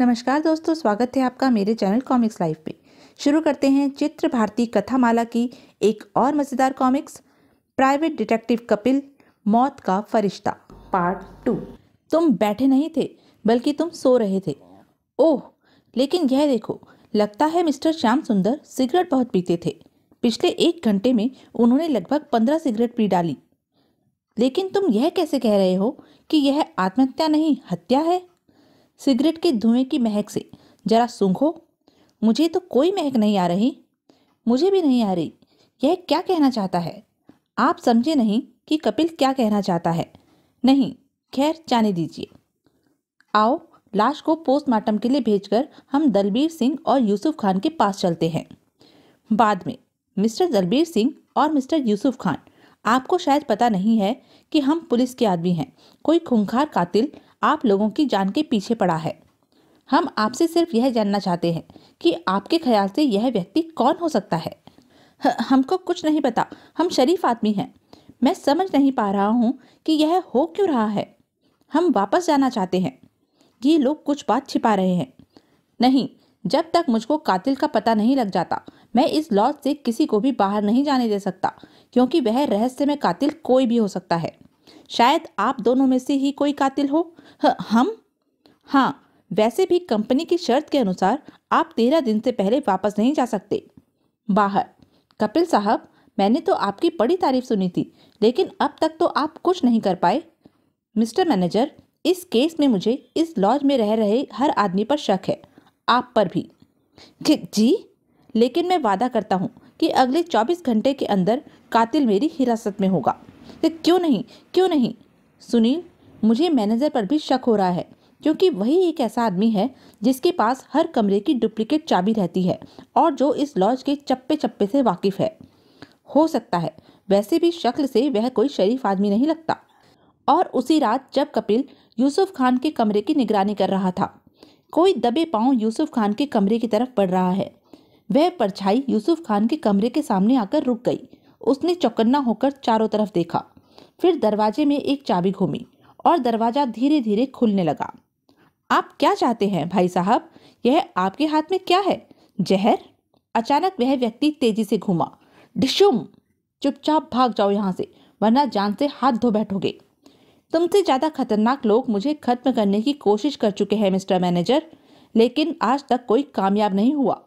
नमस्कार दोस्तों स्वागत है आपका मेरे चैनल कॉमिक्स लाइफ पे शुरू करते हैं चित्र भारती कथामाला की एक और मज़ेदार कॉमिक्स प्राइवेट डिटेक्टिव कपिल मौत का फरिश्ता पार्ट टू तुम बैठे नहीं थे बल्कि तुम सो रहे थे ओह लेकिन यह देखो लगता है मिस्टर श्याम सुंदर सिगरेट बहुत पीते थे पिछले एक घंटे में उन्होंने लगभग पंद्रह सिगरेट पी डाली लेकिन तुम यह कैसे कह रहे हो कि यह आत्महत्या नहीं हत्या है सिगरेट के धुएं की महक से जरा सूंघो मुझे तो कोई महक नहीं आ रही मुझे भी नहीं आ रही यह क्या कहना चाहता है आप समझे नहीं कि कपिल क्या कहना चाहता है नहीं खैर जाने दीजिए आओ लाश को पोस्टमार्टम के लिए भेजकर हम दलबीर सिंह और यूसुफ खान के पास चलते हैं बाद में मिस्टर दलबीर सिंह और मिस्टर यूसुफ खान आपको शायद पता नहीं है कि हम पुलिस के आदमी हैं कोई खूंखार कातिल आप लोगों की जान के पीछे पड़ा है हम आपसे सिर्फ यह जानना चाहते हैं कि आपके ख्याल से यह व्यक्ति कौन हो सकता है हमको कुछ नहीं पता हम शरीफ आदमी हैं मैं समझ नहीं पा रहा हूँ कि यह हो क्यों रहा है हम वापस जाना चाहते हैं ये लोग कुछ बात छिपा रहे हैं नहीं जब तक मुझको कातिल का पता नहीं लग जाता मैं इस लॉज से किसी को भी बाहर नहीं जाने दे सकता क्योंकि वह रहस्य में कातिल कोई भी हो सकता है शायद आप दोनों में से ही कोई कातिल हो हम हाँ वैसे भी कंपनी की शर्त के अनुसार आप तेरह दिन से पहले वापस नहीं जा सकते बाहर कपिल साहब मैंने तो आपकी बड़ी तारीफ सुनी थी लेकिन अब तक तो आप कुछ नहीं कर पाए मिस्टर मैनेजर इस केस में मुझे इस लॉज में रह रहे हर आदमी पर शक है आप पर भी जी लेकिन मैं वादा करता हूँ कि अगले 24 घंटे के अंदर कातिल मेरी हिरासत में होगा कि क्यों नहीं क्यों नहीं सुनील मुझे मैनेजर पर भी शक हो रहा है क्योंकि वही एक ऐसा आदमी है जिसके पास हर कमरे की डुप्लीकेट चाबी रहती है और जो इस लॉज के चप्पे चप्पे से वाकिफ है हो सकता है वैसे भी शक्ल से वह कोई शरीफ आदमी नहीं लगता और उसी रात जब कपिल यूसुफ खान के कमरे की निगरानी कर रहा था कोई दबे पांव यूसुफ खान के कमरे की तरफ पड़ रहा है वह परछाई यूसुफ खान के कमरे के सामने आकर रुक गई उसने चौकन्ना होकर चारों तरफ देखा फिर दरवाजे में एक चाबी घूमी और दरवाज़ा धीरे धीरे खुलने लगा आप क्या चाहते हैं भाई साहब यह आपके हाथ में क्या है जहर अचानक वह व्यक्ति तेजी से घूमा डिशुम चुपचाप भाग जाओ यहाँ से वरना जान से हाथ धो बैठोगे तुमसे ज़्यादा खतरनाक लोग मुझे खत्म करने की कोशिश कर चुके हैं मिस्टर मैनेजर लेकिन आज तक कोई कामयाब नहीं हुआ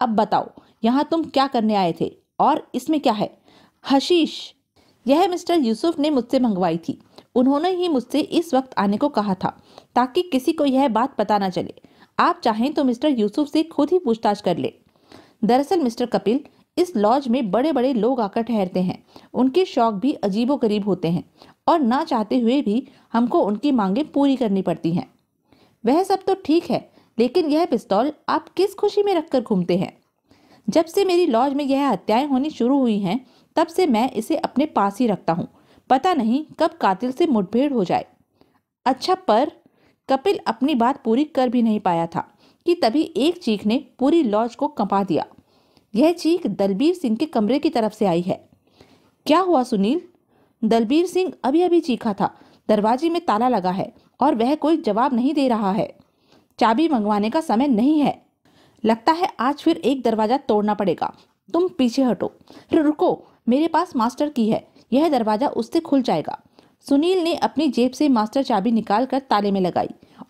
अब बताओ यहाँ तुम क्या करने आए थे और इसमें क्या है हशीश यह मिस्टर यूसुफ ने मुझसे मंगवाई थी उन्होंने ही मुझसे इस वक्त आने को कहा था ताकि किसी को यह बात पता ना चले आप चाहें तो मिस्टर यूसुफ से खुद ही पूछताछ कर ले दरअसल मिस्टर कपिल इस लॉज में बड़े बड़े लोग आकर ठहरते हैं उनके शौक भी अजीबो गरीब होते हैं और ना चाहते हुए भी हमको उनकी मांगे पूरी करनी पड़ती हैं वह सब तो ठीक है लेकिन यह पिस्तौल आप किस खुशी में रखकर घूमते हैं जब से मेरी लॉज में यह हत्याएं होनी शुरू हुई हैं तब से मैं इसे अपने पास ही रखता हूँ पता नहीं कब कातिल से मुठभेड़ हो जाए अच्छा पर कपिल अपनी बात पूरी कर भी नहीं पाया था कि तभी एक चीख ने पूरी लॉज को कंपा दिया यह चीख दलबीर सिंह के कमरे की तरफ से आई है क्या हुआ सुनील दलबीर सिंह अभी अभी चीखा था दरवाजे में ताला लगा है और वह कोई जवाब नहीं दे रहा है चाबी मंगवाने का समय नहीं है लगता है आज फिर एक दरवाज़ा तोड़ना पड़ेगा तुम पीछे हटो रुको मेरे पास मास्टर की है यह दरवाज़ा उससे खुल जाएगा सुनील ने अपनी जेब से मास्टर चाबी निकालकर ताले में लगाई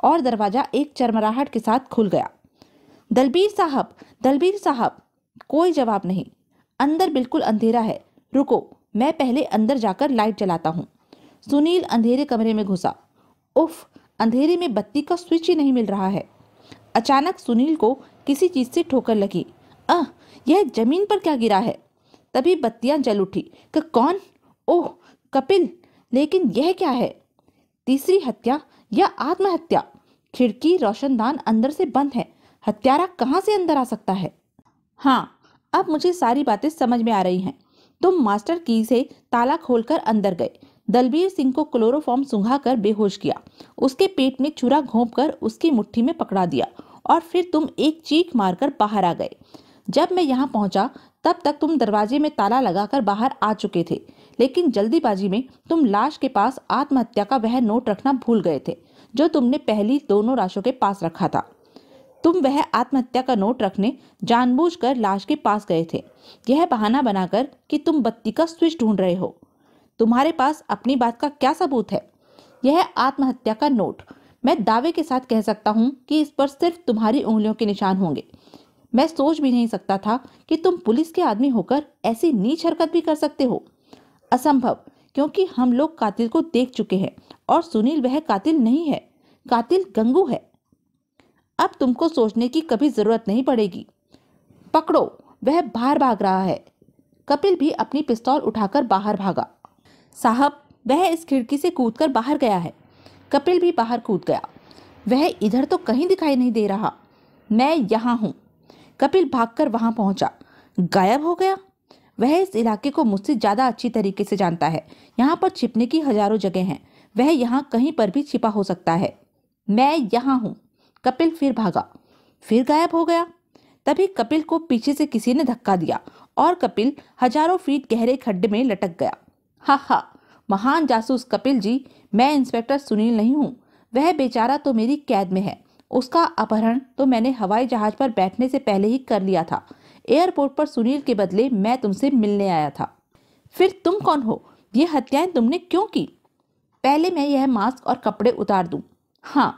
और दरवाज़ा एक चरमराहट के साथ खुल गया दलबीर साहब दलबीर साहब कोई जवाब नहीं अंदर बिल्कुल अंधेरा है रुको मैं पहले अंदर जाकर लाइट जलाता हूँ सुनील अंधेरे कमरे में घुसा उफ अंधेरे में बत्ती का स्विच ही नहीं मिल रहा है अचानक सुनील को किसी चीज़ से ठोकर लगी अह यह जमीन पर क्या गिरा है तभी बत्तियां जल उठी कि कौन ओह कपिल लेकिन यह क्या है तीसरी हत्या या आत्महत्या खिड़की रोशनदान अंदर से बंद है हत्यारा कहाँ से अंदर आ सकता है हाँ अब मुझे सारी बातें समझ में आ रही हैं तुम मास्टर की से ताला खोलकर अंदर गए दलबीर सिंह को क्लोरोफॉर्म सूंघा कर बेहोश किया उसके पेट में चूरा घोंप कर उसकी मुट्ठी में पकड़ा दिया और फिर तुम एक चीख मारकर बाहर आ गए जब मैं यहाँ पहुंचा तब तक तुम दरवाजे में ताला लगाकर बाहर आ चुके थे लेकिन जल्दीबाजी में तुम लाश के पास आत्महत्या का वह नोट रखना भूल गए थे जो तुमने पहली दोनों राशों के पास रखा था तुम वह आत्महत्या का नोट रखने जानबूझकर लाश के पास गए थे यह बहाना बनाकर कि तुम बत्ती का स्विच ढूंढ रहे हो तुम्हारे पास अपनी बात का क्या सबूत है यह आत्महत्या का नोट मैं दावे के साथ कह सकता हूँ कि इस पर सिर्फ तुम्हारी उंगलियों के निशान होंगे मैं सोच भी नहीं सकता था कि तुम पुलिस के आदमी होकर ऐसी नीच हरकत भी कर सकते हो असंभव क्योंकि हम लोग कातिल को देख चुके हैं और सुनील वह कातिल नहीं है कातिल गंगू है अब तुमको सोचने की कभी ज़रूरत नहीं पड़ेगी पकड़ो वह बाहर भाग रहा है कपिल भी अपनी पिस्तौल उठाकर बाहर भागा साहब वह इस खिड़की से कूद बाहर गया है कपिल भी बाहर कूद गया वह इधर तो कहीं दिखाई नहीं दे रहा मैं यहाँ हूँ कपिल भागकर वहां पहुंचा गायब हो गया वह इस इलाके को मुझसे ज़्यादा अच्छी तरीके से जानता है यहाँ पर छिपने की हजारों जगह हैं वह यहाँ कहीं पर भी छिपा हो सकता है मैं यहाँ हूँ कपिल फिर भागा फिर गायब हो गया तभी कपिल को पीछे से किसी ने धक्का दिया और कपिल हजारों फीट गहरे खड्डे में लटक गया हा हा महान जासूस कपिल जी मैं इंस्पेक्टर सुनील नहीं हूँ वह बेचारा तो मेरी कैद में है उसका अपहरण तो मैंने हवाई जहाज पर बैठने से पहले ही कर लिया था एयरपोर्ट पर सुनील के बदले मैं तुमसे मिलने आया था फिर तुम कौन हो ये हत्याएं तुमने क्यों की पहले मैं यह मास्क और कपड़े उतार दूं। हाँ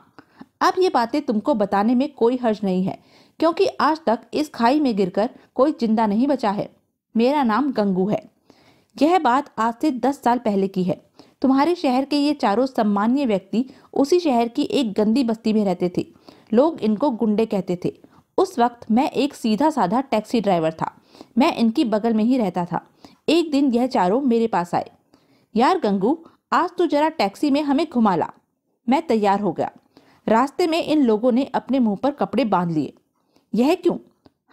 अब ये बातें तुमको बताने में कोई हर्ज नहीं है क्योंकि आज तक इस खाई में गिरकर कोई जिंदा नहीं बचा है मेरा नाम गंगू है यह बात आज से दस साल पहले की है तुम्हारे शहर के ये चारों सम्मान्य व्यक्ति उसी शहर की एक गंदी बस्ती में रहते थे लोग इनको गुंडे कहते थे उस वक्त मैं एक सीधा साधा टैक्सी ड्राइवर था मैं इनकी बगल में ही रहता था एक दिन यह चारों मेरे पास आए यार गंगू आज तो जरा टैक्सी में हमें घुमा ला मैं तैयार हो गया रास्ते में इन लोगों ने अपने मुंह पर कपड़े बांध लिए यह क्यों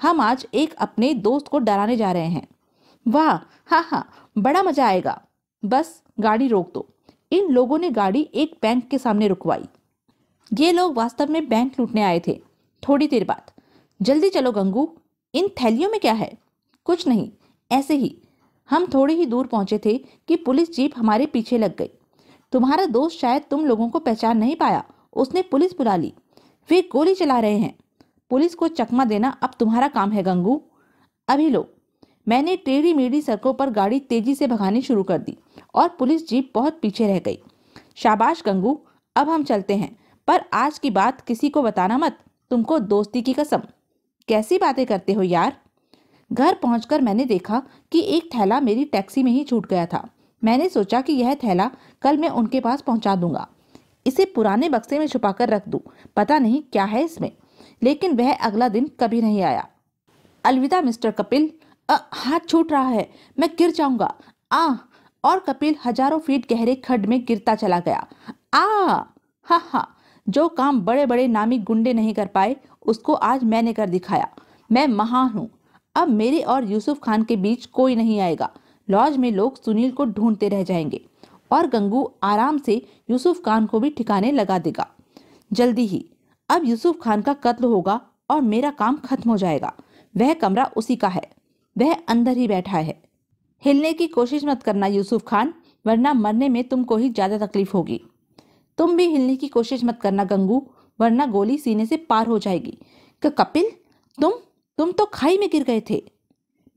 हम आज एक अपने दोस्त को डराने जा रहे हैं वाह हाँ हाँ बड़ा मजा आएगा बस गाड़ी रोक दो इन लोगों ने गाड़ी एक बैंक के सामने रुकवाई ये लोग वास्तव में बैंक लूटने आए थे थोड़ी देर बाद जल्दी चलो गंगू इन थैलियों में क्या है कुछ नहीं ऐसे ही हम थोड़ी ही दूर पहुंचे थे कि पुलिस जीप हमारे पीछे लग गई तुम्हारा दोस्त शायद तुम लोगों को पहचान नहीं पाया उसने पुलिस बुला ली वे गोली चला रहे हैं पुलिस को चकमा देना अब तुम्हारा काम है गंगू अभी लोग मैंने टेढ़ी मेढ़ी सड़कों पर गाड़ी तेजी से भगानी शुरू कर दी और पुलिस जीप बहुत पीछे रह गई शाबाश गंगू अब हम चलते हैं पर आज की बात किसी को बताना मत तुमको दोस्ती की कसम कैसी बातें करते हो यार घर पहुंचकर मैंने देखा कि एक थैला मेरी टैक्सी में ही छूट गया था मैंने सोचा कि यह थैला कल मैं उनके पास पहुंचा दूंगा इसे पुराने बक्से में छुपा कर रख दूं पता नहीं क्या है इसमें लेकिन वह अगला दिन कभी नहीं आया अलविदा मिस्टर कपिल हाथ छूट रहा है मैं गिर जाऊंगा आ और कपिल हजारों फीट गहरे खड्ड में गिरता चला गया आ हा हा जो काम बड़े बड़े नामी गुंडे नहीं कर पाए उसको आज मैंने कर दिखाया मैं महान हूँ अब मेरे और यूसुफ खान के बीच कोई नहीं आएगा लॉज में लोग सुनील को ढूंढते रह जाएंगे और गंगू आराम से यूसुफ खान को भी ठिकाने लगा देगा जल्दी ही अब यूसुफ खान का कत्ल होगा और मेरा काम खत्म हो जाएगा वह कमरा उसी का है वह अंदर ही बैठा है हिलने की कोशिश मत करना यूसुफ खान वरना मरने में तुमको ही ज़्यादा तकलीफ होगी तुम भी हिलने की कोशिश मत करना गंगू वरना गोली सीने से पार हो जाएगी कपिल तुम तुम तो खाई में गिर गए थे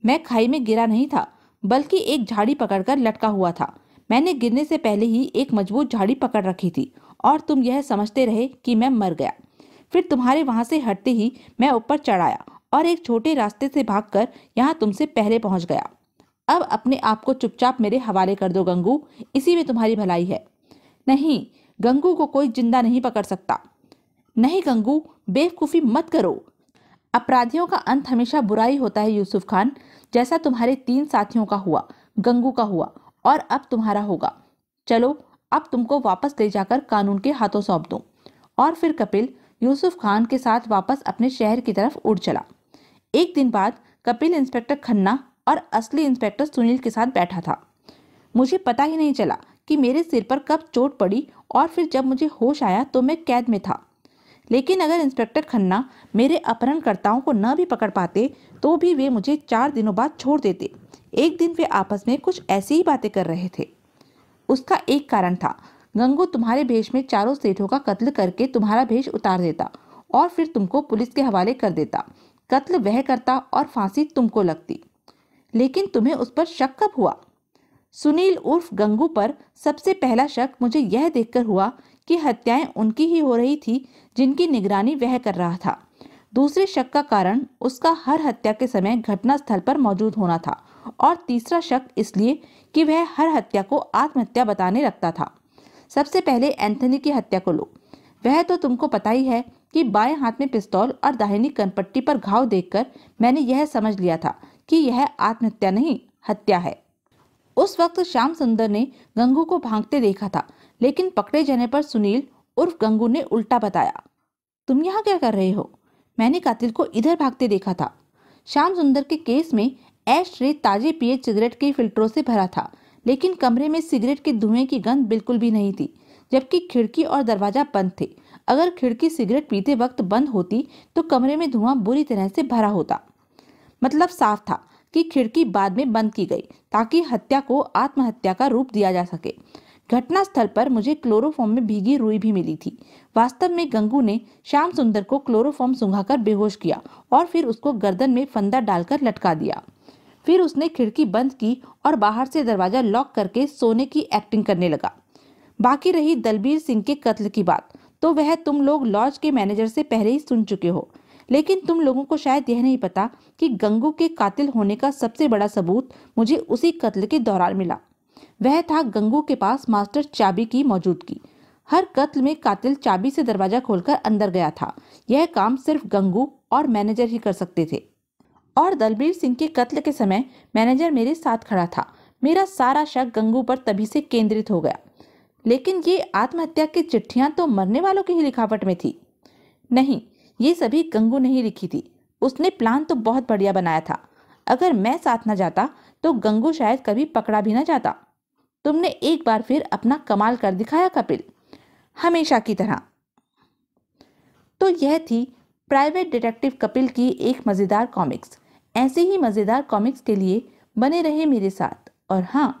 मैं खाई में गिरा नहीं था बल्कि एक झाड़ी पकड़कर लटका हुआ था मैंने गिरने से पहले ही एक मजबूत झाड़ी पकड़ रखी थी और तुम यह समझते रहे कि मैं मर गया फिर तुम्हारे वहाँ से हटते ही मैं ऊपर चढ़ाया और एक छोटे रास्ते से भागकर यहाँ तुमसे पहले पहुंच गया अब अपने आप को चुपचाप मेरे हवाले कर दो गंगू इसी में तुम्हारी भलाई है नहीं गंगू को कोई जिंदा नहीं पकड़ सकता नहीं गंगू बेवकूफ़ी मत करो अपराधियों का अंत हमेशा बुराई होता है यूसुफ खान जैसा तुम्हारे तीन साथियों का हुआ गंगू का हुआ और अब तुम्हारा होगा चलो अब तुमको वापस ले जाकर कानून के हाथों सौंप दो और फिर कपिल यूसुफ खान के साथ वापस अपने शहर की तरफ उड़ चला एक दिन बाद कपिल इंस्पेक्टर खन्ना और असली इंस्पेक्टर सुनील के साथ बैठा था मुझे पता ही नहीं चला कि मेरे सिर पर कब चोट पड़ी और फिर जब मुझे होश आया तो मैं कैद में था लेकिन अगर इंस्पेक्टर खन्ना मेरे अपहरणकर्ताओं को न भी पकड़ पाते तो भी वे मुझे चार दिनों बाद छोड़ देते एक दिन वे आपस में कुछ ऐसी ही बातें कर रहे थे उसका एक कारण था गंगू तुम्हारे भेष में चारों सेठों का कत्ल करके तुम्हारा भेष उतार देता और फिर तुमको पुलिस के हवाले कर देता कत्ल वह करता और फांसी तुमको लगती लेकिन तुम्हें उस पर शक कब हुआ सुनील उर्फ गंगू पर सबसे पहला शक मुझे यह देखकर हुआ कि हत्याएं उनकी ही हो रही थी जिनकी निगरानी वह कर रहा था दूसरे शक का कारण उसका हर हत्या के समय घटना स्थल पर मौजूद होना था और तीसरा शक इसलिए कि वह हर हत्या को आत्महत्या बताने लगता था सबसे पहले एंथनी की हत्या को लो वह तो तुमको पता ही है कि बाएं हाथ में पिस्तौल और दाहिनी कनपट्टी पर घाव देखकर मैंने यह समझ लिया था कि यह आत्महत्या नहीं हत्या है उस वक्त श्याम सुंदर ने गंगू को भागते देखा था लेकिन पकड़े जाने पर सुनील उर्फ गंगू ने उल्टा बताया तुम यहाँ क्या कर रहे हो मैंने कातिल को इधर भागते देखा था श्याम सुंदर के केस में ऐश रे ताजे पिए सिगरेट के फिल्टरों से भरा था लेकिन कमरे में सिगरेट के धुएं की गंध बिल्कुल भी नहीं थी जबकि खिड़की और दरवाजा बंद थे अगर खिड़की सिगरेट पीते वक्त बंद होती तो कमरे में धुआं बुरी तरह से भरा होता मतलब साफ था कि खिड़की बाद में बंद की गई ताकि हत्या को आत्महत्या का रूप दिया जा सके घटना स्थल पर मुझे क्लोरोफॉर्म में भीगी रुई भी मिली थी वास्तव में गंगू ने श्याम सुंदर को क्लोरोफॉर्म सुंघाकर बेहोश किया और फिर उसको गर्दन में फंदा डालकर लटका दिया फिर उसने खिड़की बंद की और बाहर से दरवाजा लॉक करके सोने की एक्टिंग करने लगा बाकी रही दलबीर सिंह के कत्ल की बात तो वह तुम लोग लॉज के मैनेजर से पहले ही सुन चुके हो लेकिन तुम लोगों को शायद यह नहीं पता कि गंगू के कातिल होने का सबसे बड़ा सबूत मुझे उसी कत्ल के दौरान मिला वह था गंगू के पास मास्टर चाबी की मौजूदगी हर कत्ल में कातिल चाबी से दरवाजा खोलकर अंदर गया था यह काम सिर्फ गंगू और मैनेजर ही कर सकते थे और दलबीर सिंह के कत्ल के समय मैनेजर मेरे साथ खड़ा था मेरा सारा शक गंगू पर तभी से केंद्रित हो गया लेकिन ये आत्महत्या की चिट्ठियां तो मरने वालों की ही लिखावट में थी नहीं ये सभी गंगू ने ही लिखी थी उसने प्लान तो बहुत बढ़िया बनाया था अगर मैं साथ ना जाता तो गंगू शायद कभी पकड़ा भी ना जाता तुमने एक बार फिर अपना कमाल कर दिखाया कपिल हमेशा की तरह तो यह थी प्राइवेट डिटेक्टिव कपिल की एक मज़ेदार कॉमिक्स ऐसे ही मज़ेदार कॉमिक्स के लिए बने रहे मेरे साथ और हाँ